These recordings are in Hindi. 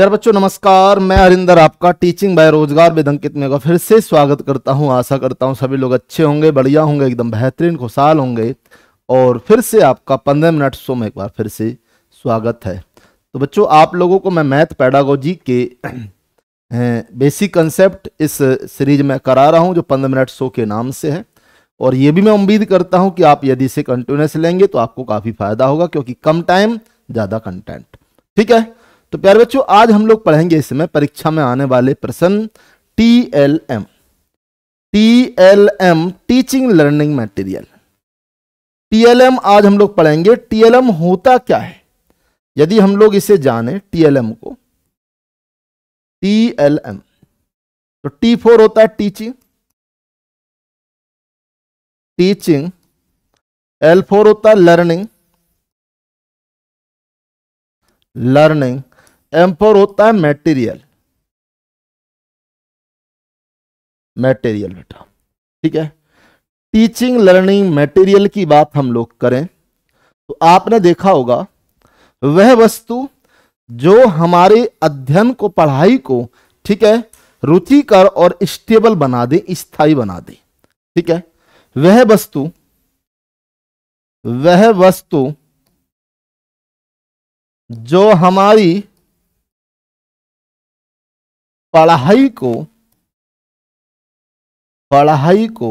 प्यार बच्चों नमस्कार मैं अरिंदर आपका टीचिंग बाय रोजगार में अंकित में फिर से स्वागत करता हूं आशा करता हूं सभी लोग अच्छे होंगे बढ़िया होंगे एकदम बेहतरीन खुशहाल होंगे और फिर से आपका पंद्रह मिनट शो में एक बार फिर से स्वागत है तो बच्चों आप लोगों को मैं मैथ पैडागोजी के बेसिक कंसेप्ट इस सीरीज में करा रहा हूँ जो पंद्रह मिनट शो के नाम से है और ये भी मैं उम्मीद करता हूँ कि आप यदि इसे कंटिन्यूस लेंगे तो आपको काफ़ी फायदा होगा क्योंकि कम टाइम ज़्यादा कंटेंट ठीक है तो प्यारे बच्चों आज हम लोग पढ़ेंगे इस समय परीक्षा में आने वाले प्रश्न T L M T L M teaching learning material T L M आज हम लोग पढ़ेंगे टी एल एम होता क्या है यदि हम लोग इसे जाने टी एल एम को टी एल एम तो टी फोर होता है टीचिंग टीचिंग एल फोर होता है लर्निंग लर्निंग एम फोर होता है मेटेरियल मेटेरियल बेटा ठीक है टीचिंग लर्निंग मेटेरियल की बात हम लोग करें तो आपने देखा होगा वह वस्तु जो हमारे अध्ययन को पढ़ाई को ठीक है रुचिकर और स्टेबल बना दे स्थाई बना दे ठीक है वह वस्तु वह वस्तु जो हमारी पढ़ाई को पढ़ाई को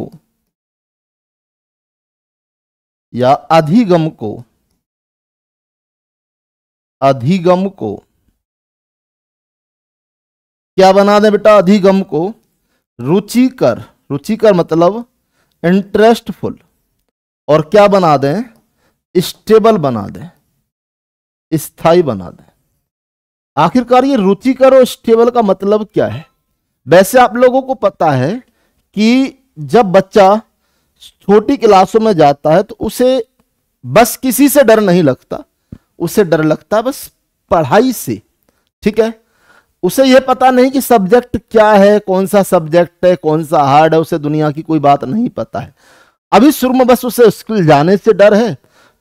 या अधिगम को अधिगम को क्या बना दें बेटा अधिगम को रुचिकर रुचिकर मतलब इंटरेस्टफुल और क्या बना दें स्टेबल बना दें स्थाई बना दें आखिरकार ये रुचिकर और स्टेबल का मतलब क्या है वैसे आप लोगों को पता है कि जब बच्चा छोटी क्लासों में जाता है तो उसे बस किसी से डर नहीं लगता उसे डर लगता बस पढ़ाई से ठीक है उसे यह पता नहीं कि सब्जेक्ट क्या है कौन सा सब्जेक्ट है कौन सा हार्ड है उसे दुनिया की कोई बात नहीं पता है अभी शुरू में बस उसे स्कूल जाने से डर है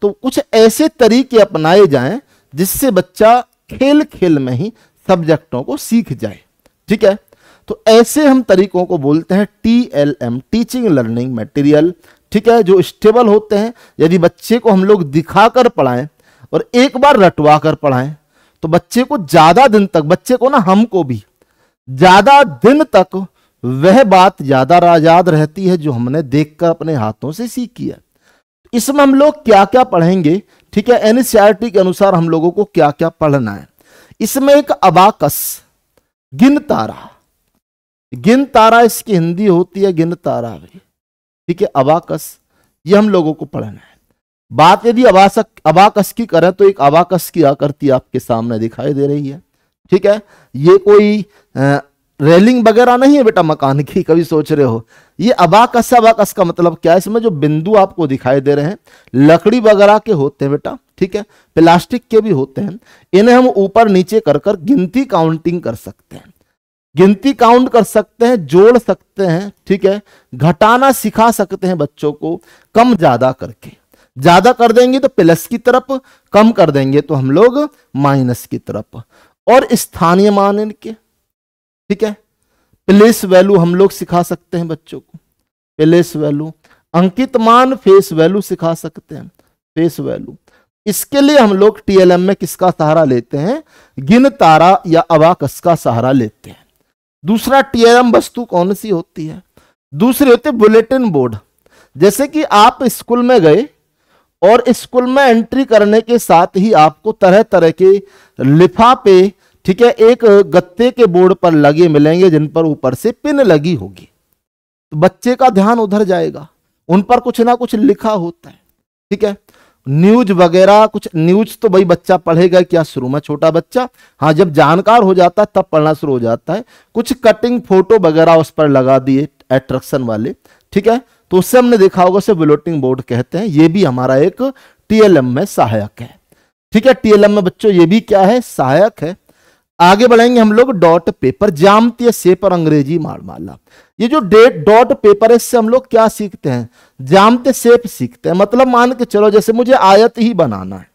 तो कुछ ऐसे तरीके अपनाए जाएं जिससे बच्चा खेल खेल में ही सब्जेक्टों को सीख जाए ठीक है तो ऐसे हम तरीकों को बोलते हैं T L M teaching learning material ठीक है जो स्टेबल होते हैं यदि बच्चे को हम लोग दिखाकर पढ़ाएं और एक बार रटवा कर पढ़ाएं तो बच्चे को ज़्यादा दिन तक बच्चे को ना हमको भी ज़्यादा दिन तक वह बात ज़्यादा याद रहती है जो हमने देखकर अपने हाथों से सीखी है इसमें हम लोग क्या क्या पढ़ेंगे ठीक है एनसीआरटी e के अनुसार हम लोगों को क्या क्या पढ़ना है इसमें एक अबाकस गिन तारा गिन तारा इसकी हिंदी होती है गिन तारा भी ठीक है अबाकस ये हम लोगों को पढ़ना है बात यदि अबासक अबाकस की करें तो एक अबाकस की आकृति आपके सामने दिखाई दे रही है ठीक है ये कोई रेलिंग वगैरह नहीं है बेटा मकान की कभी सोच रहे हो ये अबाकस अबाकस का मतलब क्या है इसमें जो बिंदु आपको दिखाई दे रहे हैं लकड़ी वगैरह के होते हैं बेटा ठीक है प्लास्टिक के भी होते हैं इन्हें हम ऊपर नीचे कर कर गिनती काउंटिंग कर सकते हैं गिनती काउंट कर सकते हैं जोड़ सकते हैं ठीक है घटाना सिखा सकते हैं बच्चों को कम ज्यादा करके ज्यादा कर देंगे तो प्लस की तरफ कम कर देंगे तो हम लोग माइनस की तरफ और स्थानीय मान इनके ठीक है प्लेस वैल्यू हम लोग सिखा सकते हैं बच्चों को प्लेस वैल्यू अंकित मान फेस वैल्यू सिखा सकते हैं फेस वैल्यू इसके लिए हम लोग टीएलएम में किसका सहारा लेते हैं गिन तारा या अबाकस का सहारा लेते हैं दूसरा टीएलएम वस्तु कौन सी होती है दूसरी होती है बुलेटिन बोर्ड जैसे कि आप स्कूल में गए और स्कूल में एंट्री करने के साथ ही आपको तरह तरह के लिफाफे ठीक है एक गत्ते के बोर्ड पर लगे मिलेंगे जिन पर ऊपर से पिन लगी होगी तो बच्चे का ध्यान उधर जाएगा उन पर कुछ ना कुछ लिखा होता है ठीक है न्यूज वगैरह कुछ न्यूज तो भाई बच्चा पढ़ेगा क्या शुरू में छोटा बच्चा हाँ जब जानकार हो जाता है तब पढ़ना शुरू हो जाता है कुछ कटिंग फोटो वगैरह उस पर लगा दिए एट्रैक्शन वाले ठीक है तो उससे हमने देखा होगा उसे बुलेटिन बोर्ड कहते हैं ये भी हमारा एक टीएलएम में सहायक है ठीक है टीएलएम में बच्चों ये भी क्या है सहायक है आगे बढ़ेंगे हम लोग डॉट पेपर जामतीय से पर अंग्रेजी मार माला ये जो डेट डॉट पेपर है इससे हम लोग क्या सीखते हैं जामते सेप सीखते हैं मतलब मान के चलो जैसे मुझे आयत ही बनाना है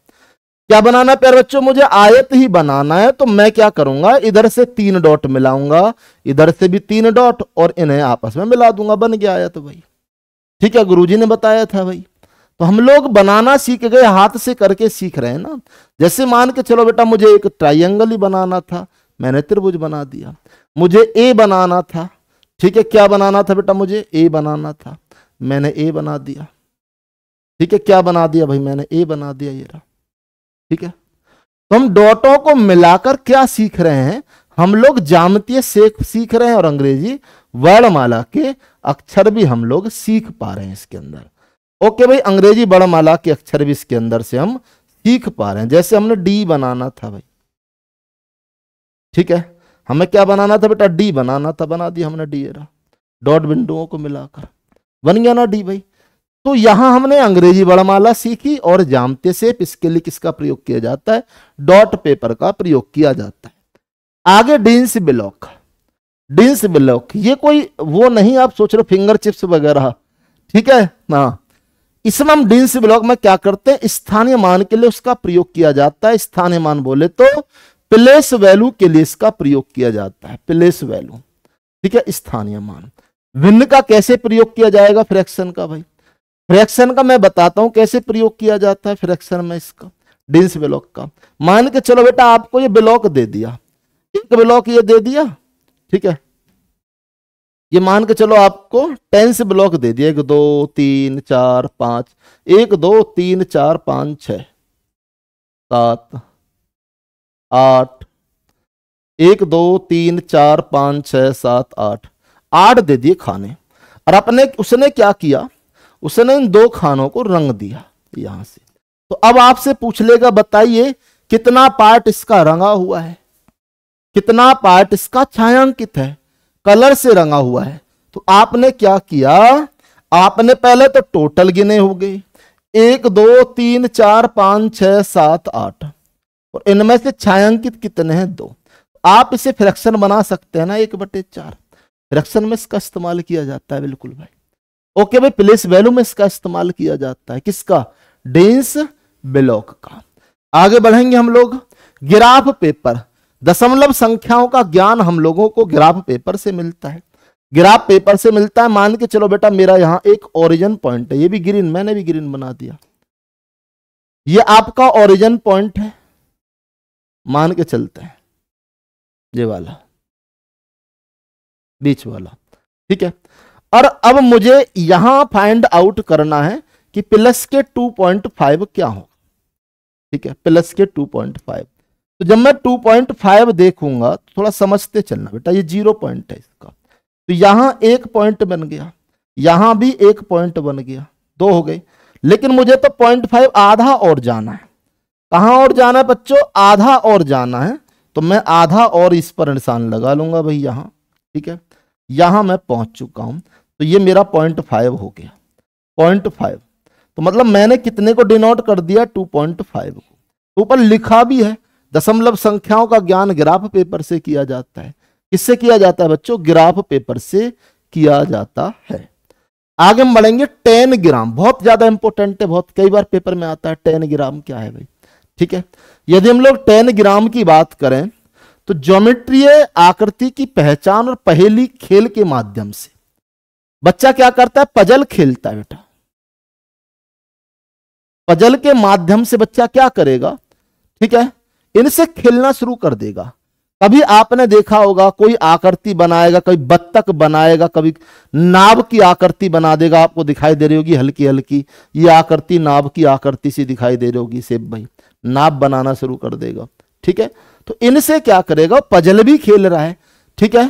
क्या बनाना है प्यार बच्चों मुझे आयत ही बनाना है तो मैं क्या करूंगा इधर से तीन डॉट मिलाऊंगा इधर से भी तीन डॉट और इन्हें आपस में मिला दूंगा बन गया आयत भाई ठीक है गुरुजी ने बताया था भाई तो हम लोग बनाना सीख गए हाथ से करके सीख रहे हैं ना जैसे मान के चलो बेटा मुझे एक ट्राइंगल ही बनाना था मैंने त्रिभुज बना दिया मुझे ए बनाना था ठीक है क्या बनाना था बेटा मुझे ए बनाना था मैंने ए बना दिया ठीक है क्या बना दिया भाई मैंने ए बना दिया ये रहा ठीक है तो हम डॉटों को मिलाकर क्या सीख रहे हैं हम लोग जामतीय सेख सीख रहे हैं और अंग्रेजी वर्णमाला के अक्षर भी हम लोग सीख पा रहे हैं इसके अंदर ओके भाई अंग्रेजी बड़माला के अक्षर भी इसके अंदर से हम सीख पा रहे हैं जैसे हमने डी बनाना था भाई ठीक है हमें क्या बनाना था बेटा डी बनाना था बना दिया हमने डी एरा डॉट बिंदुओं को मिलाकर बन गया ना डी भाई तो यहां हमने अंग्रेजी बड़माला सीखी और जामते से इसके लिए किसका प्रयोग किया जाता है डॉट पेपर का प्रयोग किया जाता है आगे डिंस ब्लॉक डिंस ब्लॉक ये कोई वो नहीं आप सोच रहे फिंगर चिप्स वगैरह ठीक है ना हाँ। इसमें हम डीन ब्लॉक में क्या करते हैं स्थानीय मान के लिए उसका प्रयोग किया जाता है स्थानीय मान बोले तो प्लेस वैल्यू के लिए इसका प्रयोग किया जाता है प्लेस वैल्यू ठीक है स्थानीय मान भिन्न का कैसे प्रयोग किया जाएगा फ्रैक्शन का भाई फ्रैक्शन का मैं बताता हूं कैसे प्रयोग किया जाता है फ्रैक्शन में इसका डिंस ब्लॉक का मान के चलो बेटा आपको ये ब्लॉक दे दिया एक ब्लॉक ये दे दिया ठीक है ये मान के चलो आपको टेन से ब्लॉक दे दिया एक दो तीन चार पांच एक दो तीन चार पांच छ सात आठ एक दो तीन चार पांच छ सात आठ आठ दे दिए खाने और अपने उसने क्या किया उसने इन दो खानों को रंग दिया यहां से तो अब आपसे पूछ लेगा बताइए कितना पार्ट इसका रंगा हुआ है कितना पार्ट इसका छायांकित है कलर से रंगा हुआ है तो आपने क्या किया आपने पहले तो टोटल गिने हो गए एक दो तीन चार पांच छह सात आठ और इनमें से छायांकित कितने हैं दो आप इसे फ्रैक्शन बना सकते हैं ना एक बटे चार फ्रैक्शन में इसका इस्तेमाल किया जाता है बिल्कुल भाई ओके भाई प्लेस वैल्यू में इसका इस्तेमाल किया जाता है किसका डेंस ब्लॉक का आगे बढ़ेंगे हम लोग ग्राफ पेपर दशमलव संख्याओं का ज्ञान हम लोगों को ग्राफ पेपर से मिलता है ग्राफ पेपर से मिलता है मान के चलो बेटा मेरा यहां एक ओरिजिन पॉइंट है ये भी ग्रीन मैंने भी ग्रीन बना दिया ये आपका ओरिजिन पॉइंट है मान के चलते हैं ये वाला बीच वाला ठीक है और अब मुझे यहां फाइंड आउट करना है कि प्लस के 2.5 क्या हो ठीक है प्लस के 2.5 तो जब मैं 2.5 देखूंगा तो थोड़ा समझते चलना बेटा ये जीरो पॉइंट है इसका तो यहां एक पॉइंट बन गया यहां भी एक पॉइंट बन गया दो हो गई लेकिन मुझे तो पॉइंट फाइव आधा और जाना है कहां और जाना है बच्चों आधा और जाना है तो मैं आधा और इस पर निशान लगा लूंगा भाई यहां ठीक है यहां मैं पहुंच चुका हूं तो ये मेरा पॉइंट फाइव हो गया पॉइंट फाइव तो मतलब मैंने कितने को डिनोट कर दिया टू पॉइंट फाइव को तो ऊपर लिखा भी है दशमलव संख्याओं का ज्ञान ग्राफ पेपर से किया जाता है किससे किया जाता है बच्चों ग्राफ पेपर से किया जाता है आगे हम बढ़ेंगे टेन ग्राम बहुत ज्यादा इंपॉर्टेंट है बहुत कई बार पेपर में आता है टेन ग्राम क्या है भाई ठीक है यदि हम लोग टेन ग्राम की बात करें तो ज्योमेट्रीय आकृति की पहचान और पहेली खेल के माध्यम से बच्चा क्या करता है पजल खेलता है बेटा पजल के माध्यम से बच्चा क्या करेगा ठीक है इनसे खेलना शुरू कर देगा कभी आपने देखा होगा कोई आकृति बनाएगा कभी बत्तख बनाएगा कभी नाव की आकृति बना देगा आपको दिखाई दे रही होगी हल्की हल्की ये आकृति नाव की आकृति सी दिखाई दे रही होगी सेब भाई नाव बनाना शुरू कर देगा ठीक है तो इनसे क्या करेगा पजल भी खेल रहा है ठीक है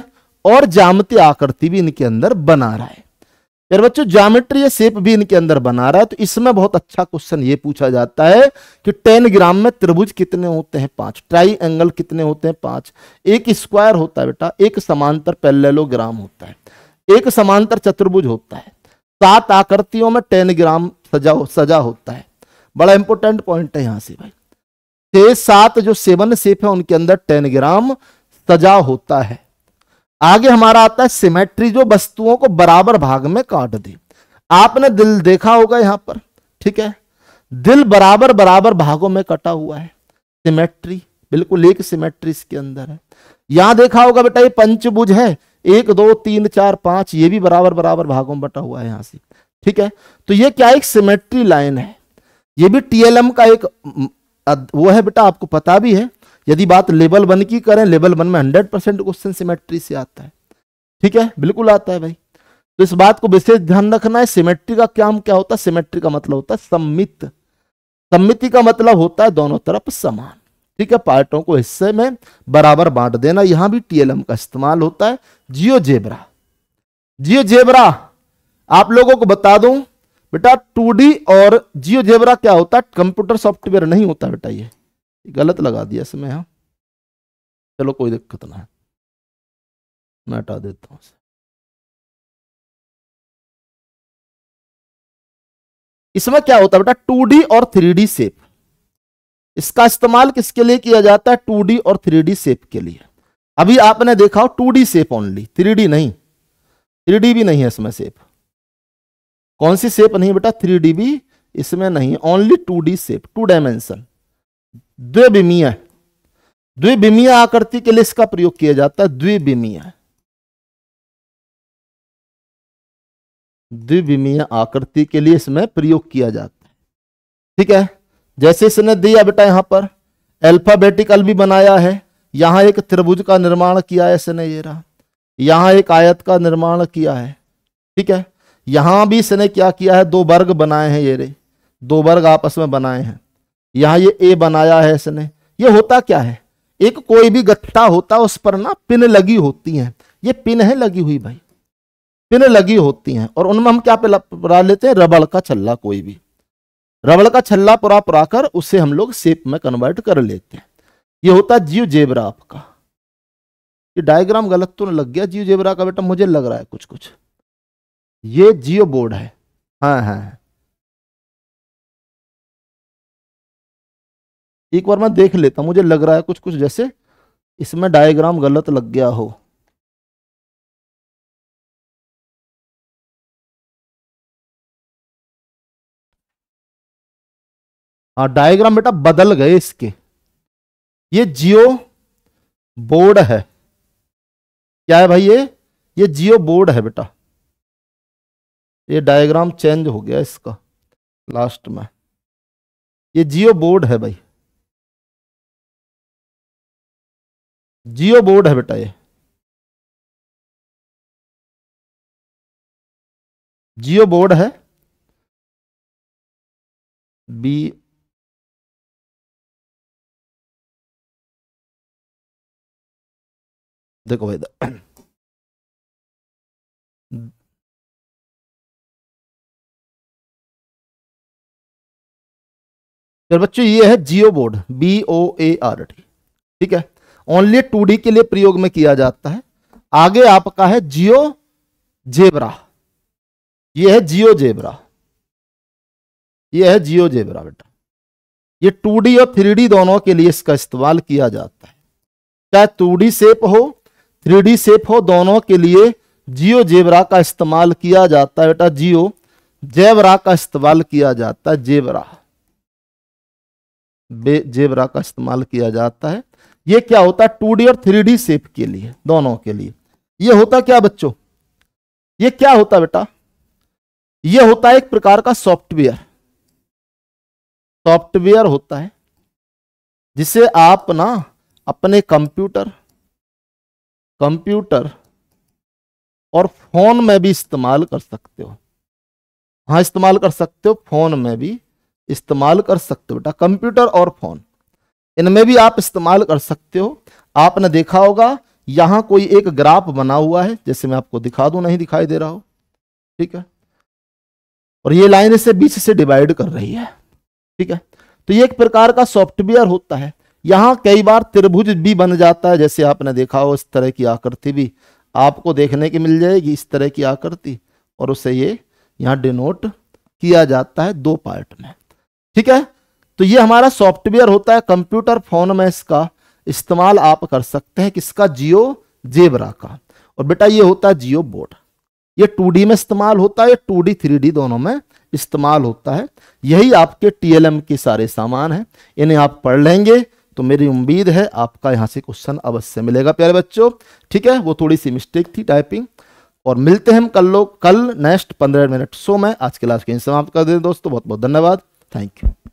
और जामती आकृति भी इनके अंदर बना रहा है यार बच्चों ज्योमेट्री या शेप भी इनके अंदर बना रहा है तो इसमें बहुत अच्छा क्वेश्चन ये पूछा जाता है कि टेन ग्राम में त्रिभुज कितने होते हैं पांच ट्राई एंगल कितने होते हैं पांच एक स्क्वायर होता है बेटा एक समांतर पैलेलोग्राम होता है एक समांतर चतुर्भुज होता है सात आकृतियों में टेन ग्राम सजा सजा होता है बड़ा इंपॉर्टेंट पॉइंट है यहां से भाई छह सात जो सेवन सेप है उनके अंदर टेन ग्राम सजा होता है आगे हमारा आता है सिमेट्री जो वस्तुओं को बराबर भाग में काट दे आपने दिल देखा होगा यहां पर ठीक है दिल बराबर बराबर भागों में कटा हुआ है सिमेट्री बिल्कुल एक सिमेट्री इसके अंदर है यहां देखा होगा बेटा ये पंचभुज है एक दो तीन चार पांच ये भी बराबर बराबर भागों में बटा हुआ है यहां से ठीक है तो ये क्या एक सिमेट्री लाइन है ये भी टीएलएम का एक वो है बेटा आपको पता भी है यदि बात लेवल वन की करें लेवल वन में हंड्रेड परसेंट क्वेश्चन सिमेट्री से आता है ठीक है बिल्कुल आता है भाई तो इस बात को विशेष ध्यान रखना है सिमेट्री का क्या क्या होता है सिमेट्री का मतलब होता है सम्मित सम्मिति का मतलब होता है दोनों तरफ समान ठीक है पार्टों को हिस्से में बराबर बांट देना यहां भी टीएलएम का इस्तेमाल होता है जियो जेबरा जियो जेबरा आप लोगों को बता दूं बेटा 2D और जियो जेबरा क्या होता है कंप्यूटर सॉफ्टवेयर नहीं होता बेटा ये गलत लगा दिया इसमें हाँ चलो कोई दिक्कत ना है मैं हटा देता हूँ इसमें क्या होता है बेटा टू डी और थ्री डी सेप इसका इस्तेमाल किसके लिए किया जाता है टू डी और थ्री डी सेप के लिए अभी आपने देखा हो two D shape only three D नहीं थ्री डी भी नहीं है इसमें सेप कौन सी सेप नहीं बेटा थ्री डी भी इसमें नहीं only two D shape two dimension द्विबिमीय द्विबिमीय आकृति के लिए इसका प्रयोग किया जाता है द्विबिमीय द्विबिमीय आकृति के लिए इसमें प्रयोग किया जाता है ठीक है जैसे इसने दिया बेटा यहां पर अल्फाबेटिकल भी बनाया है यहां एक त्रिभुज का निर्माण किया है इसने ये रहा यहां एक आयत का निर्माण किया है ठीक है यहां भी इसने क्या किया है दो वर्ग बनाए हैं ये रे दो वर्ग आपस में बनाए हैं यहां ये ए बनाया है इसने ये होता क्या है एक कोई भी गत्ता होता उस पर ना पिन लगी होती हैं ये पिन है लगी हुई भाई पिन लगी होती हैं और उनमें हम क्या पुरा लेते हैं रबड़ का छल्ला कोई भी रबड़ का छल्ला पुरा पुरा कर उसे हम लोग सेप में कन्वर्ट कर लेते हैं ये होता जीव जेबरा आपका ये डायग्राम गलत तो नहीं लग गया जीव जेबरा का बेटा मुझे लग रहा है कुछ कुछ ये जियो बोर्ड है हाँ हाँ, हाँ। एक बार मैं देख लेता मुझे लग रहा है कुछ कुछ जैसे इसमें डायग्राम गलत लग गया हो हाँ डायग्राम बेटा बदल गए इसके ये जियो बोर्ड है क्या है भाई ये ये जियो बोर्ड है बेटा ये डायग्राम चेंज हो गया इसका लास्ट में ये जियो बोर्ड है भाई जियो बोर्ड है बेटा ये जियो बोर्ड है बी देखो भाई बच्चों ये है geo board B O A R T ठीक है ओनली टू के लिए प्रयोग में किया जाता है आगे आपका है जियो जेबरा यह है जियो जेबरा यह है जियो जेबरा बेटा ये टू और थ्री दोनों के लिए इसका इस्तेमाल किया जाता है चाहे टू डी सेप हो थ्री डी सेप हो दोनों के लिए जियो जेबरा का इस्तेमाल किया जाता है बेटा जियो जेबरा का इस्तेमाल किया जाता है जेबरा जेबरा का इस्तेमाल किया जाता है ये क्या होता है टू और थ्री शेप के लिए दोनों के लिए ये होता क्या बच्चों ये क्या होता बेटा ये होता है एक प्रकार का सॉफ्टवेयर सॉफ्टवेयर होता है जिसे आप ना अपने कंप्यूटर कंप्यूटर और फोन में भी इस्तेमाल कर सकते हो हाँ इस्तेमाल कर सकते हो फोन में भी इस्तेमाल कर सकते हो बेटा कंप्यूटर और फोन इनमें भी आप इस्तेमाल कर सकते हो आपने देखा होगा यहां कोई एक ग्राफ बना हुआ है जैसे मैं आपको दिखा दूं नहीं दिखाई दे रहा हो ठीक है और ये लाइन इसे बीच से डिवाइड कर रही है ठीक है तो ये एक प्रकार का सॉफ्टवेयर होता है यहां कई बार त्रिभुज भी बन जाता है जैसे आपने देखा हो इस तरह की आकृति भी आपको देखने की मिल जाएगी इस तरह की आकृति और उसे ये यहां डिनोट किया जाता है दो पार्ट में ठीक है तो ये हमारा सॉफ्टवेयर होता है कंप्यूटर फोन में इसका इस्तेमाल आप कर सकते हैं किसका जियो जेबरा का और बेटा ये होता है जियो बोर्ड ये टू में इस्तेमाल होता है टू डी दोनों में इस्तेमाल होता है यही आपके टीएलएम के सारे सामान हैं इन्हें आप पढ़ लेंगे तो मेरी उम्मीद है आपका यहाँ से क्वेश्चन अवश्य मिलेगा प्यारे बच्चों ठीक है वो थोड़ी सी मिस्टेक थी टाइपिंग और मिलते हैं हम कल लोग कल नेक्स्ट पंद्रह मिनट शो में आज क्लास के समाप्त कर दें दोस्तों बहुत बहुत धन्यवाद थैंक यू